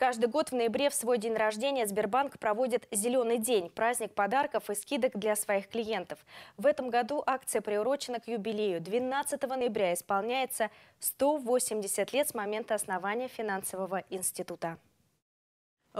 Каждый год в ноябре в свой день рождения Сбербанк проводит «Зеленый день» – праздник подарков и скидок для своих клиентов. В этом году акция приурочена к юбилею. 12 ноября исполняется 180 лет с момента основания финансового института.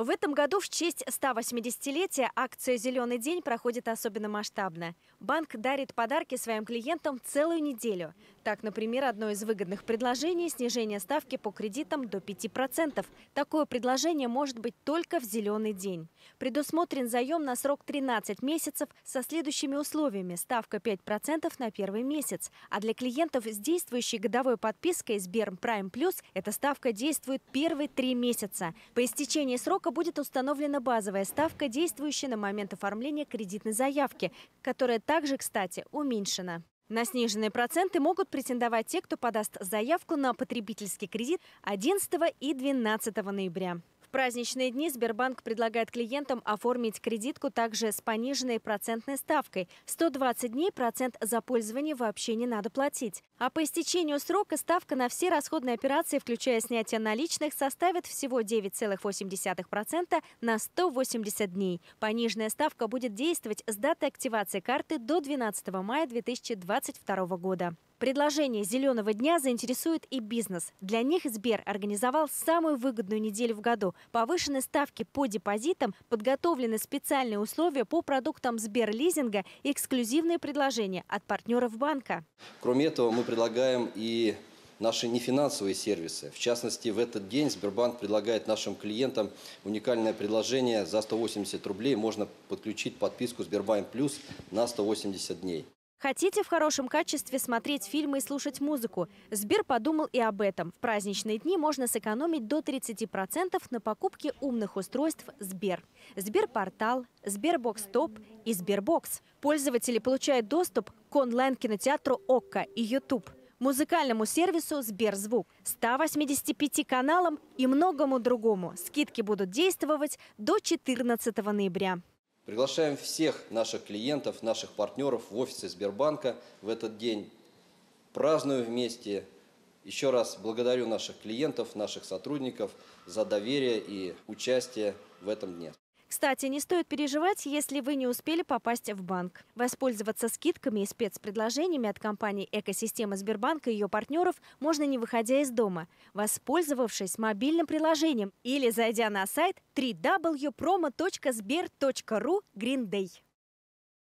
В этом году в честь 180-летия акция «Зеленый день» проходит особенно масштабно. Банк дарит подарки своим клиентам целую неделю. Так, например, одно из выгодных предложений – снижение ставки по кредитам до 5%. Такое предложение может быть только в «Зеленый день». Предусмотрен заем на срок 13 месяцев со следующими условиями – ставка 5% на первый месяц. А для клиентов с действующей годовой подпиской Сберм Prime Plus эта ставка действует первые три месяца. По истечении срока срока будет установлена базовая ставка, действующая на момент оформления кредитной заявки, которая также, кстати, уменьшена. На сниженные проценты могут претендовать те, кто подаст заявку на потребительский кредит 11 и 12 ноября. В праздничные дни Сбербанк предлагает клиентам оформить кредитку также с пониженной процентной ставкой. 120 дней процент за пользование вообще не надо платить. А по истечению срока ставка на все расходные операции, включая снятие наличных, составит всего 9,8% на 180 дней. Пониженная ставка будет действовать с даты активации карты до 12 мая 2022 года. Предложение «Зеленого дня» заинтересует и бизнес. Для них Сбер организовал самую выгодную неделю в году. Повышены ставки по депозитам, подготовлены специальные условия по продуктам Сберлизинга и эксклюзивные предложения от партнеров банка. Кроме этого, мы предлагаем и наши нефинансовые сервисы. В частности, в этот день Сбербанк предлагает нашим клиентам уникальное предложение. За 180 рублей можно подключить подписку СберБайм Плюс на 180 дней. Хотите в хорошем качестве смотреть фильмы и слушать музыку? Сбер подумал и об этом. В праздничные дни можно сэкономить до 30% на покупке умных устройств Сбер. Сберпортал, Сбербокс Топ и Сбербокс. Пользователи получают доступ онлайн кинотеатру «Окко» и YouTube, музыкальному сервису «Сберзвук», 185 каналам и многому другому. Скидки будут действовать до 14 ноября. Приглашаем всех наших клиентов, наших партнеров в офисе Сбербанка в этот день. Праздную вместе. Еще раз благодарю наших клиентов, наших сотрудников за доверие и участие в этом дне. Кстати, не стоит переживать, если вы не успели попасть в банк. Воспользоваться скидками и спецпредложениями от компании «Экосистема Сбербанка» и ее партнеров можно не выходя из дома, воспользовавшись мобильным приложением или зайдя на сайт www.promo.sber.ru greenday